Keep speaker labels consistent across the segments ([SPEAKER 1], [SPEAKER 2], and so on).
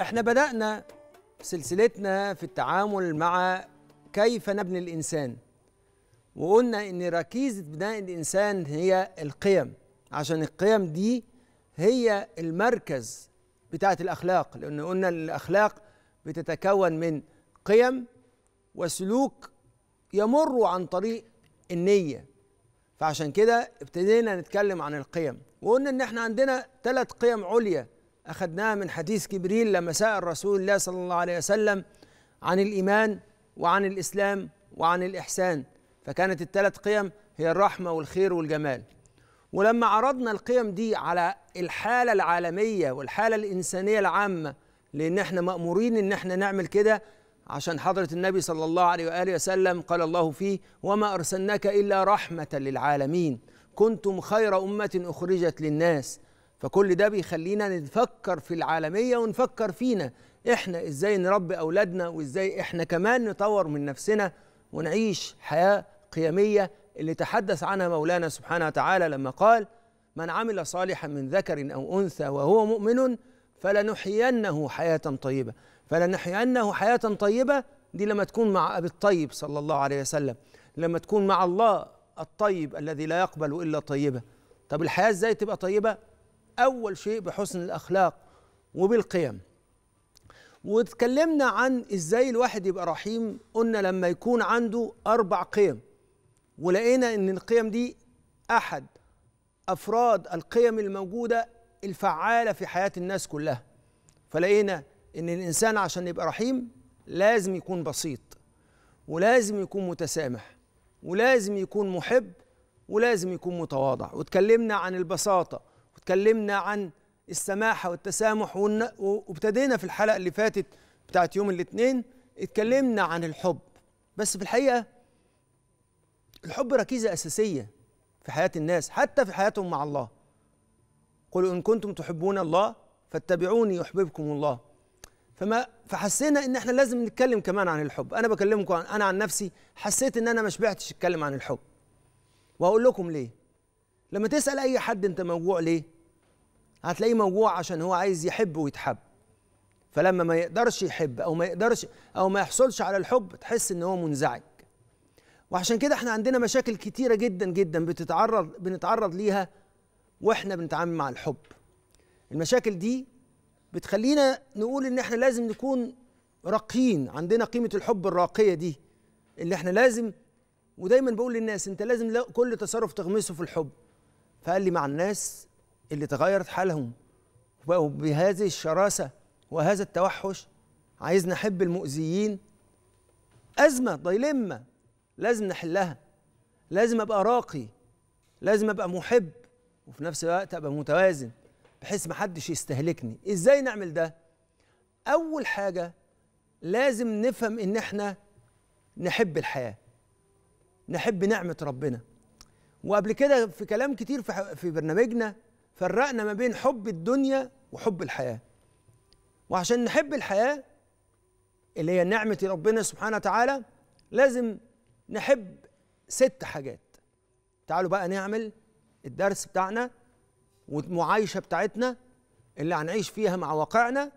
[SPEAKER 1] احنا بدأنا سلسلتنا في التعامل مع كيف نبني الإنسان وقلنا إن ركيزة بناء الإنسان هي القيم عشان القيم دي هي المركز بتاعة الأخلاق لأن قلنا الأخلاق بتتكون من قيم وسلوك يمر عن طريق النية فعشان كده ابتدينا نتكلم عن القيم وقلنا إن احنا عندنا ثلاث قيم عليا أخذناه من حديث جبريل لما سأل رسول الله صلى الله عليه وسلم عن الإيمان وعن الإسلام وعن الإحسان فكانت الثلاث قيم هي الرحمة والخير والجمال ولما عرضنا القيم دي على الحالة العالمية والحالة الإنسانية العامة لأن احنا مأمورين إن احنا نعمل كده عشان حضرة النبي صلى الله عليه وآله وسلم قال الله فيه وما أرسلناك إلا رحمة للعالمين كنتم خير أمة أخرجت للناس فكل ده بيخلينا نفكر في العالميه ونفكر فينا احنا ازاي نربي اولادنا وازاي احنا كمان نطور من نفسنا ونعيش حياه قيميه اللي تحدث عنها مولانا سبحانه وتعالى لما قال من عمل صالحا من ذكر او انثى وهو مؤمن فلنحيينه حياه طيبه فلنحيينه حياه طيبه دي لما تكون مع ابي الطيب صلى الله عليه وسلم لما تكون مع الله الطيب الذي لا يقبل الا طيبه طب الحياه ازاي تبقى طيبه أول شيء بحسن الأخلاق وبالقيم وتكلمنا عن إزاي الواحد يبقى رحيم قلنا لما يكون عنده أربع قيم ولقينا إن القيم دي أحد أفراد القيم الموجودة الفعالة في حياة الناس كلها فلقينا إن الإنسان عشان يبقى رحيم لازم يكون بسيط ولازم يكون متسامح ولازم يكون محب ولازم يكون متواضع واتكلمنا عن البساطة وتكلمنا عن السماحه والتسامح وابتدينا في الحلقه اللي فاتت بتاعت يوم الاثنين اتكلمنا عن الحب بس في الحقيقه الحب ركيزه اساسيه في حياه الناس حتى في حياتهم مع الله قل ان كنتم تحبون الله فاتبعوني يحببكم الله فما فحسينا ان احنا لازم نتكلم كمان عن الحب انا بكلمكم عن انا عن نفسي حسيت ان انا ما شبعتش اتكلم عن الحب وهقول لكم ليه لما تسأل أي حد أنت موجوع ليه هتلاقيه موجوع عشان هو عايز يحب ويتحب فلما ما يقدرش يحب أو ما يقدرش أو ما يحصلش على الحب تحس إن هو منزعج وعشان كده احنا عندنا مشاكل كتيرة جدا جدا بتتعرض بنتعرض ليها واحنا بنتعامل مع الحب المشاكل دي بتخلينا نقول ان احنا لازم نكون راقيين عندنا قيمة الحب الراقية دي اللي احنا لازم ودايما بقول للناس انت لازم كل تصرف تغمسه في الحب فقال لي مع الناس اللي تغيرت حالهم وبقوا بهذه الشراسة وهذا التوحش عايز نحب المؤذيين أزمة ضيلمة لازم نحلها لازم أبقى راقي لازم أبقى محب وفي نفس الوقت أبقى متوازن بحيث محدش يستهلكني إزاي نعمل ده؟ أول حاجة لازم نفهم إن إحنا نحب الحياة نحب نعمة ربنا وقبل كده في كلام كتير في, في برنامجنا فرقنا ما بين حب الدنيا وحب الحياه وعشان نحب الحياه اللي هي نعمه ربنا سبحانه وتعالى لازم نحب ست حاجات تعالوا بقى نعمل الدرس بتاعنا والمعايشه بتاعتنا اللي هنعيش فيها مع واقعنا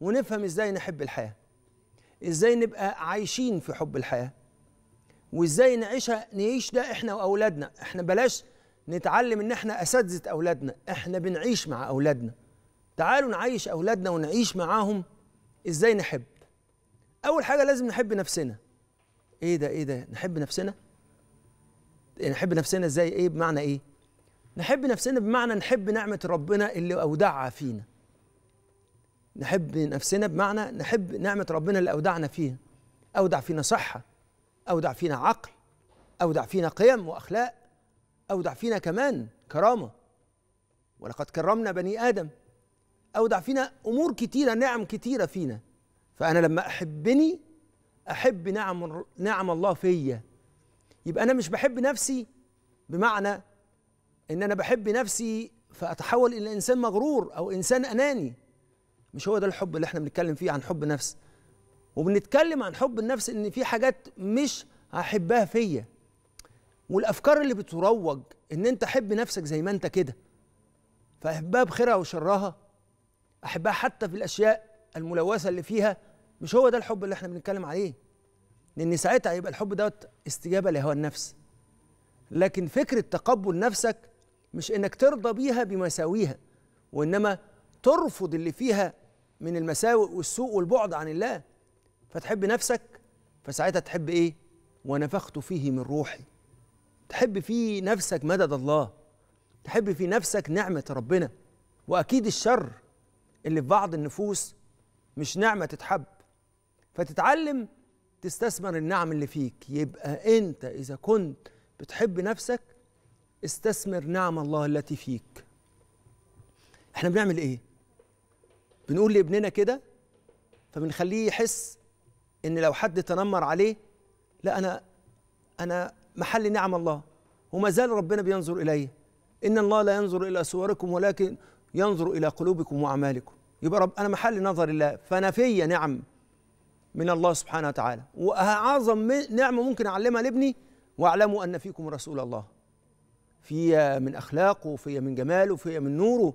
[SPEAKER 1] ونفهم ازاي نحب الحياه ازاي نبقى عايشين في حب الحياه وازاي نعيشها نعيش ده احنا واولادنا احنا بلاش نتعلم ان احنا اساتذه اولادنا احنا بنعيش مع اولادنا تعالوا نعيش اولادنا ونعيش معاهم ازاي نحب اول حاجه لازم نحب نفسنا ايه ده ايه ده نحب نفسنا إيه، نحب نفسنا ازاي ايه بمعنى ايه نحب نفسنا بمعنى نحب نعمه ربنا اللي اودعها فينا نحب نفسنا بمعنى نحب نعمه ربنا اللي اودعنا فيها اودع فينا صحه أودع فينا عقل أودع فينا قيم وأخلاق أودع فينا كمان كرامة ولقد كرمنا بني آدم أودع فينا أمور كتيرة نعم كتيرة فينا فأنا لما أحبني أحب نعم نعم الله فيا يبقى أنا مش بحب نفسي بمعنى إن أنا بحب نفسي فأتحول إلى إنسان مغرور أو إنسان أناني مش هو ده الحب اللي احنا بنتكلم فيه عن حب نفس وبنتكلم عن حب النفس ان في حاجات مش هحبها فيا والافكار اللي بتروج ان انت حب نفسك زي ما انت كده فاحبها بخيرها وشرها احبها حتى في الاشياء الملوثه اللي فيها مش هو ده الحب اللي احنا بنتكلم عليه لان ساعتها يبقى الحب دوت استجابه لهوى النفس لكن فكره تقبل نفسك مش انك ترضى بيها بمساويها وانما ترفض اللي فيها من المساوئ والسوء والبعد عن الله فتحب نفسك فساعتها تحب ايه ونفخت فيه من روحي تحب في نفسك مدد الله تحب في نفسك نعمة ربنا وأكيد الشر اللي في بعض النفوس مش نعمة تتحب فتتعلم تستثمر النعم اللي فيك يبقى أنت إذا كنت بتحب نفسك استثمر نعم الله التي فيك احنا بنعمل ايه بنقول لابننا كده فبنخليه يحس ان لو حد تنمر عليه لا انا انا محل نعم الله وما زال ربنا بينظر الي ان الله لا ينظر الى صوركم ولكن ينظر الى قلوبكم واعمالكم يبقى رب انا محل نظر الله فانا في نعم من الله سبحانه وتعالى واعظم نعمه ممكن اعلمها لابني واعلموا ان فيكم رسول الله فيا من اخلاقه فيا من جماله فيا من نوره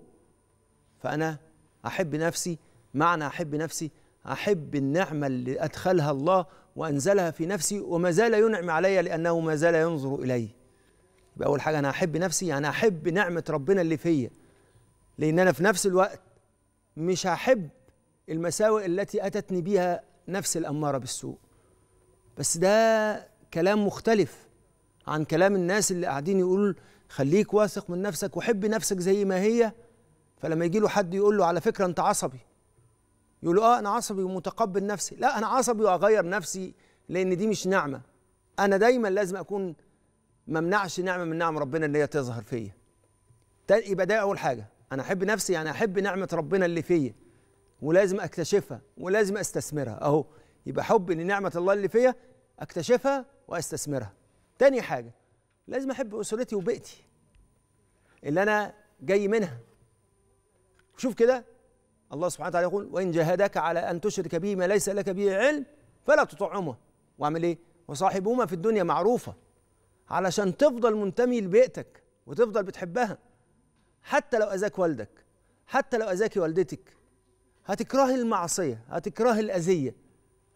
[SPEAKER 1] فانا احب نفسي معنى احب نفسي أحب النعمة اللي أدخلها الله وأنزلها في نفسي وما زال ينعم علي لأنه ما زال ينظر إلي يبقى أول حاجة أنا أحب نفسي يعني أحب نعمة ربنا اللي فيا لأن أنا في نفس الوقت مش هحب المساوئ التي أتتني بها نفس الأمارة بالسوء بس ده كلام مختلف عن كلام الناس اللي قاعدين يقول خليك واثق من نفسك وحب نفسك زي ما هي فلما يجي له حد يقول له على فكرة أنت عصبي يقولوا اه انا عصبي ومتقبل نفسي لا انا عصبي واغير نفسي لان دي مش نعمه انا دايما لازم اكون ممنعش نعمه من نعم ربنا اللي هي تظهر فيا يبقى ده اول حاجه انا احب نفسي يعني احب نعمه ربنا اللي فيا ولازم اكتشفها ولازم استثمرها اهو يبقى حبي لنعمه الله اللي فيا اكتشفها واستثمرها تاني حاجه لازم احب اسرتي وبيئتي اللي انا جاي منها شوف كده الله سبحانه وتعالى يقول وإن جاهداك على أن تشرك به ما ليس لك به علم فلا تطعمه واعمل إيه وصاحبهما في الدنيا معروفة علشان تفضل منتمي لبيئتك وتفضل بتحبها حتى لو أذاك والدك حتى لو أذاك والدتك هتكرهي المعصية هتكرهي الأذية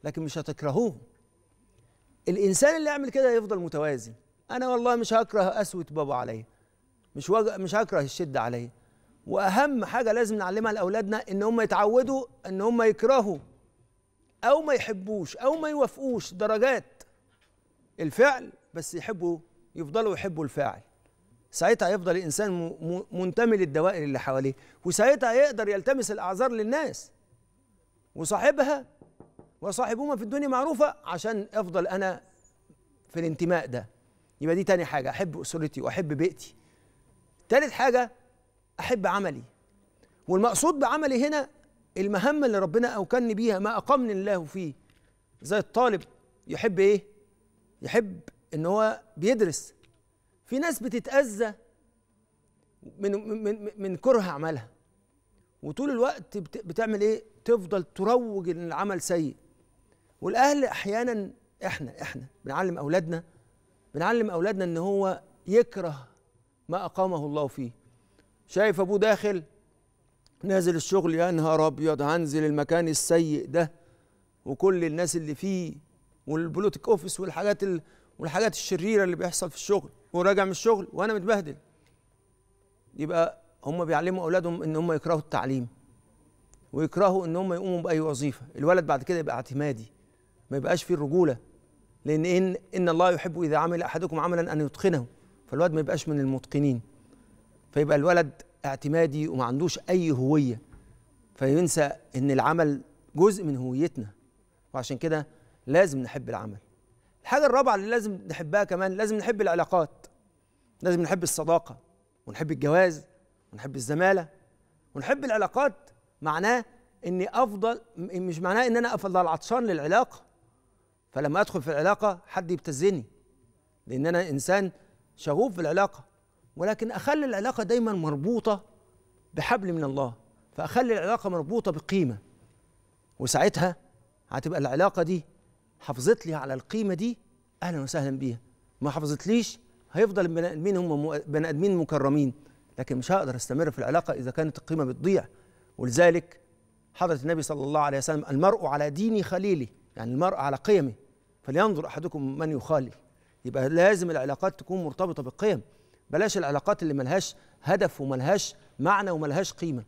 [SPEAKER 1] لكن مش هتكرهوه الإنسان اللي يعمل كده يفضل متوازن أنا والله مش هكره قسوة بابا عليا مش وج... مش هكره الشدة عليا واهم حاجه لازم نعلمها لاولادنا ان هم يتعودوا ان هم يكرهوا او ما يحبوش او ما يوافقوش درجات الفعل بس يحبوا يفضلوا يحبوا الفاعل ساعتها يفضل الانسان منتمي للدوائر اللي حواليه وساعتها يقدر يلتمس الاعذار للناس وصاحبها وصاحبهما في الدنيا معروفه عشان افضل انا في الانتماء ده يبقى دي تاني حاجه احب اسرتي واحب بيئتي تالت حاجه احب عملي والمقصود بعملي هنا المهمه اللي ربنا اوكلني بيها ما اقمني الله فيه زي الطالب يحب ايه يحب ان هو بيدرس في ناس بتتاذى من من من كره عملها وطول الوقت بتعمل ايه تفضل تروج ان العمل سيء والاهل احيانا احنا احنا بنعلم اولادنا بنعلم اولادنا ان هو يكره ما اقامه الله فيه شايف ابوه داخل نازل الشغل يا نهار ابيض هنزل المكان السيء ده وكل الناس اللي فيه والبلوتك اوفيس والحاجات ال... والحاجات الشريره اللي بيحصل في الشغل وراجع من الشغل وانا متبهدل يبقى هم بيعلموا اولادهم ان هم يكرهوا التعليم ويكرهوا ان هم يقوموا باي وظيفه الولد بعد كده يبقى اعتمادي ما يبقاش فيه الرجوله لان ان ان الله يحب اذا عمل احدكم عملا ان يتقنه فالولد ما يبقاش من المتقنين فيبقى الولد اعتمادي وما عندوش أي هوية فينسى إن العمل جزء من هويتنا وعشان كده لازم نحب العمل الحاجة الرابعة اللي لازم نحبها كمان لازم نحب العلاقات لازم نحب الصداقة ونحب الجواز ونحب الزمالة ونحب العلاقات معناه اني افضل مش معناه ان انا افضل عطشان للعلاقه فلما ادخل في العلاقه حد يبتزني لان انا انسان شغوف في العلاقه ولكن اخلي العلاقه دايما مربوطه بحبل من الله فاخلي العلاقه مربوطه بقيمه وساعتها هتبقى العلاقه دي حافظت لي على القيمه دي اهلا وسهلا بيها ما حافظتليش هيفضل البني ادمين هم بني ادمين مكرمين لكن مش هقدر استمر في العلاقه اذا كانت القيمه بتضيع ولذلك حضره النبي صلى الله عليه وسلم المرء على دين خليله يعني المرء على قيمه فلينظر احدكم من يخالل يبقى لازم العلاقات تكون مرتبطه بالقيم بلاش العلاقات اللي ملهاش هدف وملهاش معنى وملهاش قيمه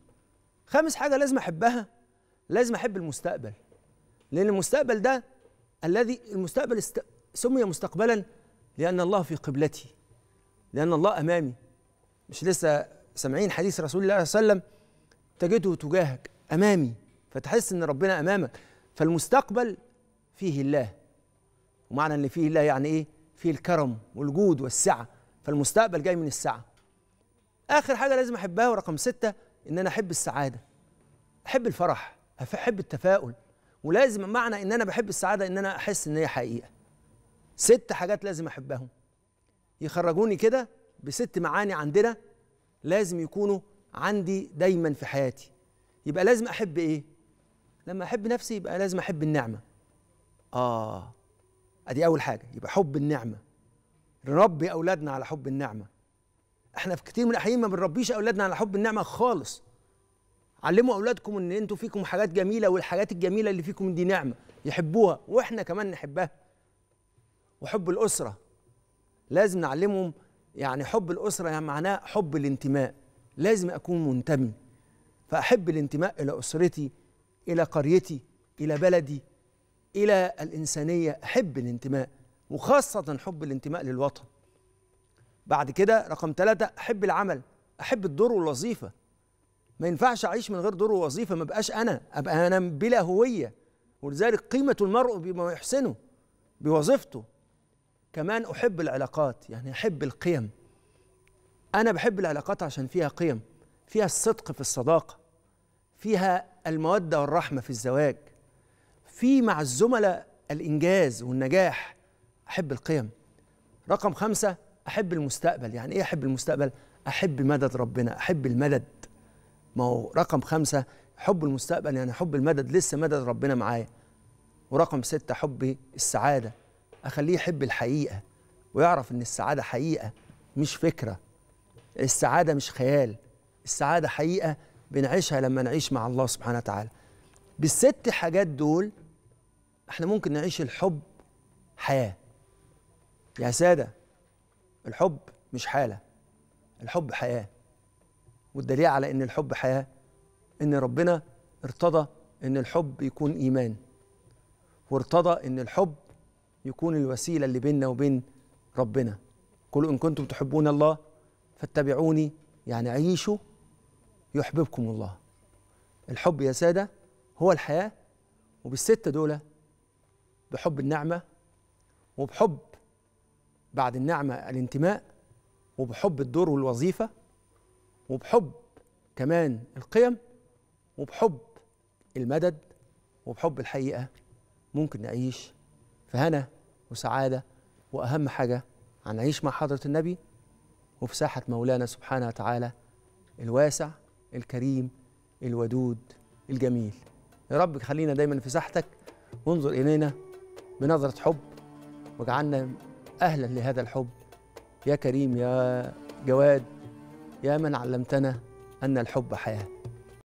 [SPEAKER 1] خامس حاجه لازم احبها لازم احب المستقبل لان المستقبل ده الذي المستقبل است... سمي مستقبلا لان الله في قبلتي لان الله امامي مش لسه سامعين حديث رسول الله صلى الله عليه وسلم تجده تجاهك امامي فتحس ان ربنا امامك فالمستقبل فيه الله ومعنى ان فيه الله يعني ايه فيه الكرم والجود والسعه فالمستقبل جاي من السعه اخر حاجه لازم احبها ورقم ستة ان انا احب السعاده احب الفرح احب التفاؤل ولازم معنى ان انا بحب السعاده ان انا احس ان هي حقيقه ست حاجات لازم احبهم يخرجوني كده بست معاني عندنا لازم يكونوا عندي دايما في حياتي يبقى لازم احب ايه لما احب نفسي يبقى لازم احب النعمه اه ادي اول حاجه يبقى حب النعمه نربي اولادنا على حب النعمه احنا في كتير من الاحيان ما بنربيش اولادنا على حب النعمه خالص علموا اولادكم ان انتوا فيكم حاجات جميله والحاجات الجميله اللي فيكم دي نعمه يحبوها واحنا كمان نحبها وحب الاسره لازم نعلمهم يعني حب الاسره يعني معناه حب الانتماء لازم اكون منتمي فاحب الانتماء الى اسرتي الى قريتي الى بلدي الى الانسانيه احب الانتماء وخاصة حب الانتماء للوطن بعد كده رقم ثلاثة أحب العمل أحب الدور والوظيفة ما ينفعش أعيش من غير دور ووظيفة ما بقاش أنا أبقى أنا بلا هوية ولذلك قيمة المرء بما يحسنه بوظيفته كمان أحب العلاقات يعني أحب القيم أنا بحب العلاقات عشان فيها قيم فيها الصدق في الصداقة فيها المودة والرحمة في الزواج في مع الزملاء الإنجاز والنجاح أحب القيم رقم خمسة أحب المستقبل يعني إيه أحب المستقبل؟ أحب مدد ربنا أحب المدد ما هو رقم خمسة حب المستقبل يعني حب المدد لسه مدد ربنا معايا ورقم ستة حب السعادة أخليه يحب الحقيقة ويعرف إن السعادة حقيقة مش فكرة السعادة مش خيال السعادة حقيقة بنعيشها لما نعيش مع الله سبحانه وتعالى بالست حاجات دول احنا ممكن نعيش الحب حياه يا سادة الحب مش حالة الحب حياة والدليل على إن الحب حياة إن ربنا ارتضى إن الحب يكون إيمان وارتضى إن الحب يكون الوسيلة اللي بيننا وبين ربنا قل إن كنتم تحبون الله فاتبعوني يعني عيشوا يحببكم الله الحب يا سادة هو الحياة وبالستة دولة بحب النعمة وبحب بعد النعمة الانتماء وبحب الدور والوظيفة وبحب كمان القيم وبحب المدد وبحب الحقيقة ممكن نعيش في هنا وسعادة وأهم حاجة هنعيش مع حضرة النبي وفي ساحة مولانا سبحانه وتعالى الواسع الكريم الودود الجميل يا رب خلينا دايما في ساحتك وانظر إلينا بنظرة حب واجعلنا أهلا لهذا الحب يا كريم يا جواد يا من علمتنا أن الحب حياة